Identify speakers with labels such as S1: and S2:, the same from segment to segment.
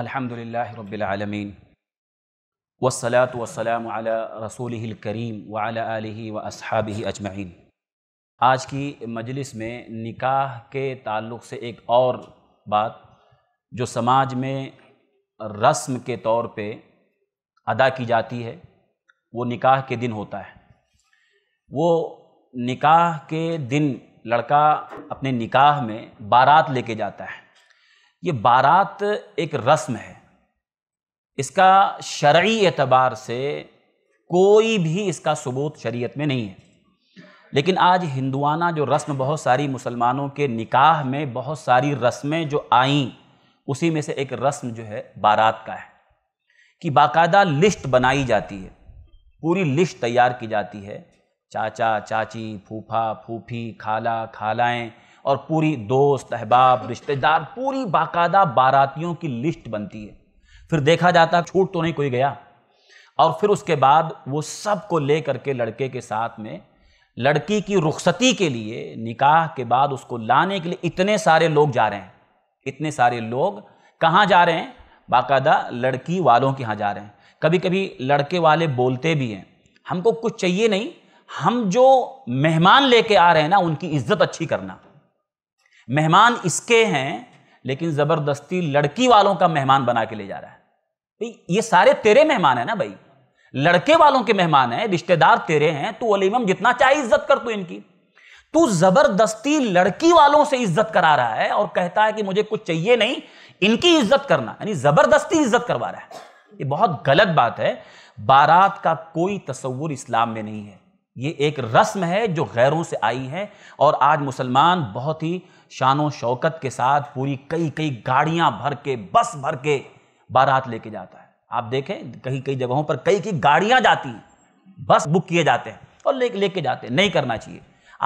S1: अल्हम्दुलिल्लाह रब्बिल आलमीन वसलात वसलाम अला रसूल करीम वाला आलि व असहाबी अजमैन आज की मजलिस में निकाह के ताल्लुक़ से एक और बात जो समाज में रस्म के तौर पर अदा की जाती है वो निकाह के दिन होता है वो निकाह के दिन लड़का अपने निकाह में बारात लेके जाता है ये बारात एक रस्म है इसका शर्य एतबार से कोई भी इसका सबूत शरीयत में नहीं है लेकिन आज हिंदुआना जो रस्म बहुत सारी मुसलमानों के निकाह में बहुत सारी रस्में जो आईं उसी में से एक रस्म जो है बारात का है कि बाकायदा लिस्ट बनाई जाती है पूरी लिस्ट तैयार की जाती है चाचा चाची फूफा फूफी खाला खालाएँ और पूरी दोस्त अहबाब रिश्तेदार पूरी बाकायदा बारातियों की लिस्ट बनती है फिर देखा जाता छूट तो नहीं कोई गया और फिर उसके बाद वो सब को ले करके लड़के के साथ में लड़की की रुखसती के लिए निकाह के बाद उसको लाने के लिए इतने सारे लोग जा रहे हैं इतने सारे लोग कहाँ जा रहे हैं बाकायदा लड़की वालों के यहाँ जा रहे हैं कभी कभी लड़के वाले बोलते भी हैं हमको कुछ चाहिए नहीं हम जो मेहमान लेके आ रहे हैं ना उनकी इज्जत अच्छी करना मेहमान इसके हैं लेकिन ज़बरदस्ती लड़की वालों का मेहमान बना के ले जा रहा है भाई ये सारे तेरे मेहमान है ना भाई लड़के वालों के मेहमान हैं रिश्तेदार तेरे हैं तू अलीम जितना चाहे इज्जत कर तू इनकी तू जबरदस्ती लड़की वालों से इज्जत करा रहा है और कहता है कि मुझे कुछ चाहिए नहीं इनकी इज्जत करना यानी जबरदस्ती इज्जत करवा रहा है ये बहुत गलत बात है बारात का कोई तस्वुर इस्लाम में नहीं है ये एक रस्म है जो गैरों से आई है और आज मुसलमान बहुत ही शान शौकत के साथ पूरी कई कई गाड़ियां भर के बस भर के बारात लेके जाता है आप देखें कई कई जगहों पर कई कई गाड़ियां जाती हैं बस बुक किए जाते हैं और ले लेके जाते हैं नहीं करना चाहिए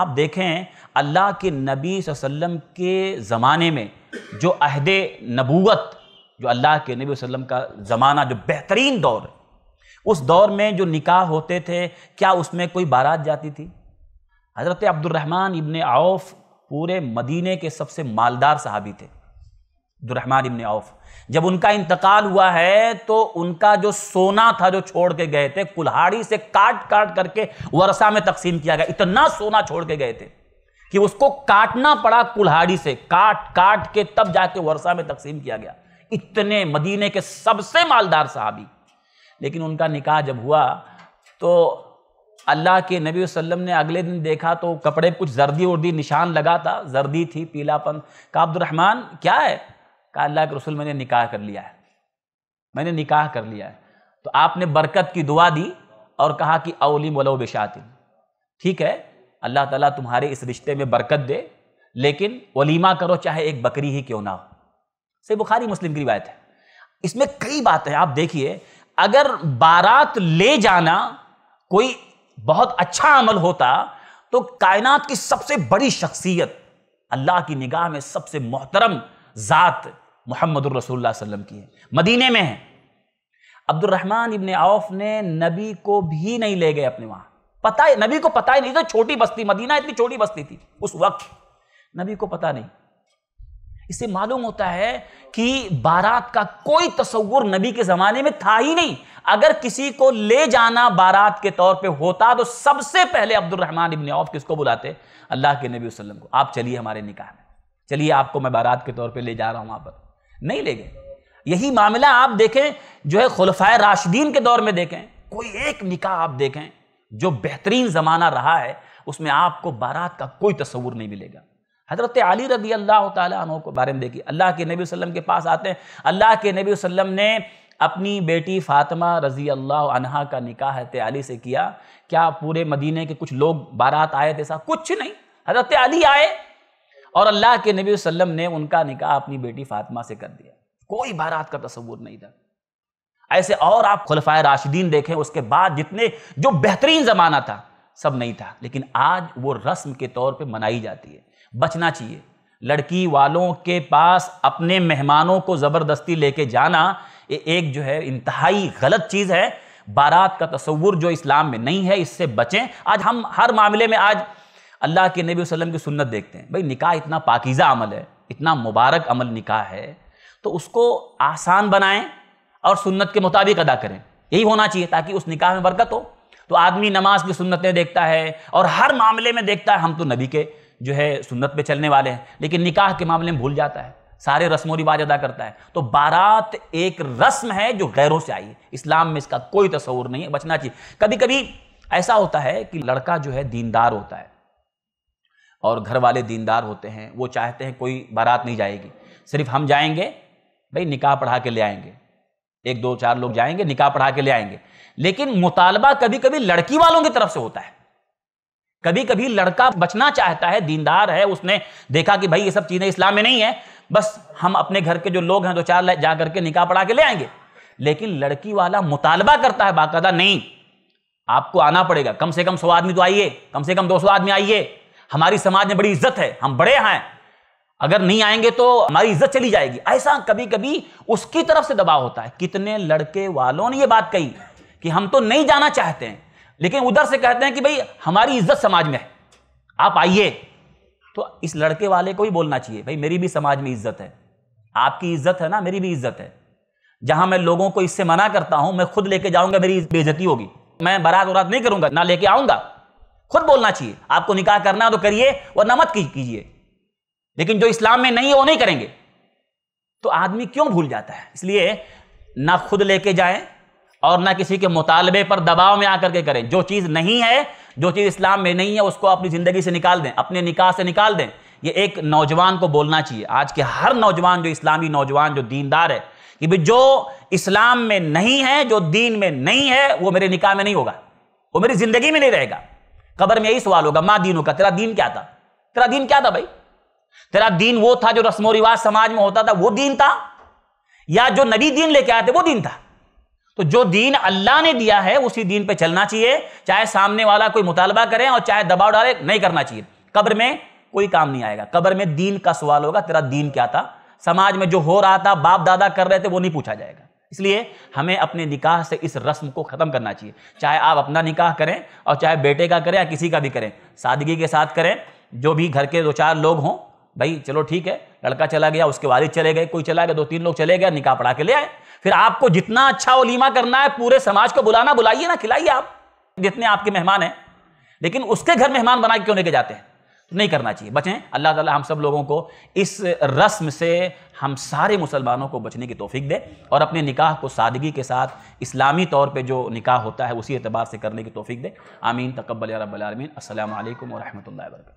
S1: आप देखें अल्लाह के नबी वसल्लम के ज़माने में जो अहद नबूत जो अल्लाह के नबी वसल्लम का ज़माना जो बेहतरीन दौर उस दौर में जो निकाह होते थे क्या उसमें कोई बारात जाती थी हज़रत अब्दुलरहमान इबन आउफ पूरे मदीने के सबसे मालदार साहबी थे दुरहमान इबन औफ जब उनका इंतकाल हुआ है तो उनका जो सोना था जो छोड़ के गए थे कुल्हाड़ी से काट काट करके वर्षा में तकसीम किया गया इतना सोना छोड़ के गए थे कि उसको काटना पड़ा कुल्हाड़ी से काट काट के तब जाके वर्षा में तकसीम किया गया इतने मदीने के सबसे मालदार साहबी लेकिन उनका निकाह जब हुआ तो अल्लाह के नबी वसल्लम ने अगले दिन देखा तो कपड़े कुछ जर्दी उर्दी निशान लगा था जर्दी थी पीलापन का अब्दुलरहमान क्या है कहा अल्लाह के रसूल मैंने निकाह कर लिया है मैंने निकाह कर लिया है तो आपने बरकत की दुआ दी और कहा कि अवली मलो बेशातिन ठीक है अल्लाह ताला तुम्हारे इस रिश्ते में बरकत दे लेकिन वलीमा करो चाहे एक बकरी ही क्यों ना हो सही बुखारी मुस्लिम की रिवायत है इसमें कई बातें आप देखिए अगर बारात ले जाना कोई बहुत अच्छा अमल होता तो कायनात की सबसे बड़ी शख्सियत अल्लाह की निगाह में सबसे मोहतरम ज़ात मोहम्मद रसोल्ला की है मदीने में है अब्दुलरहमान इबन औफ ने नबी को भी नहीं ले गए अपने वहाँ पता है नबी को पता ही नहीं तो छोटी बस्ती मदीना इतनी छोटी बस्ती थी उस वक्त नबी को पता नहीं इससे मालूम होता है कि बारात का कोई तस्वुर नबी के ज़माने में था ही नहीं अगर किसी को ले जाना बारात के तौर पे होता तो सबसे पहले अब्दुलरहमान इबन औफ किसको बुलाते अल्लाह के नबी वसल्लम को आप चलिए हमारे निकाह में चलिए आपको मैं बारात के तौर पे ले जा रहा हूँ वहाँ पर नहीं ले गए यही मामला आप देखें जो है खुलफाए राशिदीन के दौर में देखें कोई एक निकाह आप देखें जो बेहतरीन ज़माना रहा है उसमें आपको बारात का कोई तस्वूर नहीं मिलेगा हज़रत अली रदी अल्लाह तु के बारे में देखिए अल्लाह के नबी वसल्लम के पास आते हैं अल्लाह के नबी वसल्लम ने अपनी बेटी फ़ातिमा रज़ी अल्लाह अनहा का निकाह हज़रत अली से किया क्या पूरे मदीने के कुछ लोग बारात आए थे ऐसा कुछ नहीं हज़रत अली आए और अल्लाह के नबी वसल्लम ने उनका निकाह अपनी बेटी फ़ातिमा से कर दिया कोई बारात का तस्वूर नहीं था ऐसे और आप खुलफा राशिदीन देखें उसके बाद जितने जो बेहतरीन ज़माना था सब नहीं था लेकिन आज वो रस्म के तौर पर मनाई जाती है बचना चाहिए लड़की वालों के पास अपने मेहमानों को ज़बरदस्ती लेके जाना ये एक जो है इंतहाई गलत चीज़ है बारात का तस्वुर जो इस्लाम में नहीं है इससे बचें आज हम हर मामले में आज अल्लाह के नबी वसल्लम की सुन्नत देखते हैं भाई निकाह इतना पाकिज़ा अमल है इतना मुबारक अमल निकाह है तो उसको आसान बनाएं और सुन्नत के मुताबिक अदा करें यही होना चाहिए ताकि उस निकाह में बरकत हो तो आदमी नमाज की सुन्नतें देखता है और हर मामले में देखता है हम तो नबी के जो है सुन्नत पे चलने वाले हैं लेकिन निकाह के मामले में भूल जाता है सारे रस्मों रिवाज अदा करता है तो बारात एक रस्म है जो गैरों से आई है इस्लाम में इसका कोई तस्वूर नहीं है बचना चाहिए कभी कभी ऐसा होता है कि लड़का जो है दीनदार होता है और घर वाले दीनदार होते हैं वो चाहते हैं कोई बारात नहीं जाएगी सिर्फ हम जाएंगे भाई निकाह पढ़ा के ले आएंगे एक दो चार लोग जाएंगे निकाह पढ़ा के ले आएंगे लेकिन मुतालबा कभी कभी लड़की वालों की तरफ से होता है कभी कभी लड़का बचना चाहता है दीनदार है उसने देखा कि भाई ये सब चीज़ें इस्लाम में नहीं है बस हम अपने घर के जो लोग हैं दो चार जा करके निकाह पढ़ा के ले आएंगे लेकिन लड़की वाला मुतालबा करता है बाकायदा नहीं आपको आना पड़ेगा कम से कम सौ आदमी तो आइए कम से कम दो सौ आदमी आइए हमारी समाज में बड़ी इज्जत है हम बड़े हैं अगर नहीं आएंगे तो हमारी इज्जत चली जाएगी ऐसा कभी कभी उसकी तरफ से दबाव होता है कितने लड़के वालों ने ये बात कही कि हम तो नहीं जाना चाहते हैं लेकिन उधर से कहते हैं कि भाई हमारी इज्जत समाज में है आप आइए तो इस लड़के वाले को ही बोलना चाहिए भाई मेरी भी समाज में इज्जत है आपकी इज्जत है ना मेरी भी इज्जत है जहां मैं लोगों को इससे मना करता हूं मैं खुद लेके जाऊंगा मेरी बेजती होगी मैं बारात वरात नहीं करूंगा ना लेके आऊंगा खुद बोलना चाहिए आपको निकाह करना है तो करिए वरना मत कीजिए लेकिन जो इस्लाम में नहीं है वो नहीं करेंगे तो आदमी क्यों भूल जाता है इसलिए ना खुद लेके जाए और ना किसी के मुतालबे पर दबाव में आकर के करें जो चीज़ नहीं है जो चीज़ इस्लाम में नहीं है उसको अपनी ज़िंदगी से निकाल दें अपने निकाह से निकाल दें ये एक नौजवान को बोलना चाहिए आज के हर नौजवान जो इस्लामी नौजवान जो दीनदार है कि भाई जो इस्लाम में नहीं है जो दीन में नहीं है वो मेरे निकाह में नहीं होगा वो मेरी ज़िंदगी में नहीं रहेगा कबर में यही सवाल होगा माँ दीनों का तेरा दीन क्या था तेरा दीन क्या था भाई तेरा दीन वो था जो व रिवाज समाज में होता था वो दीन था या जो नबी दीन लेके आए थे वो दीन था तो जो दीन अल्लाह ने दिया है उसी दीन पे चलना चाहिए चाहे सामने वाला कोई मुतालबा करे और चाहे दबाव डाले नहीं करना चाहिए कब्र में कोई काम नहीं आएगा कब्र में दीन का सवाल होगा तेरा दीन क्या था समाज में जो हो रहा था बाप दादा कर रहे थे वो नहीं पूछा जाएगा इसलिए हमें अपने निकाह से इस रस्म को ख़त्म करना चाहिए चाहे आप अपना निकाह करें और चाहे बेटे का करें या किसी का भी करें सादगी के साथ करें जो भी घर के दो चार लोग हों भाई चलो ठीक है लड़का चला गया उसके वालिद चले गए कोई चला गया दो तीन लोग चले गए निकाह पढ़ा के ले आए फिर आपको जितना अच्छा वलीमा करना है पूरे समाज को बुलाना बुलाइए ना खिलाइए आप जितने आपके मेहमान हैं लेकिन उसके घर मेहमान बना के क्यों लेके जाते हैं नहीं करना चाहिए बचें अल्लाह ताला हम सब लोगों को इस रस्म से हम सारे मुसलमानों को बचने की तोफ़ी दे और अपने निकाह को सादगी के साथ इस्लामी तौर पे जो निकाह होता है उसी एतबार से करने की तोफ़ी दे आमीन तकबल रबालमीन असल वरहमल वर्क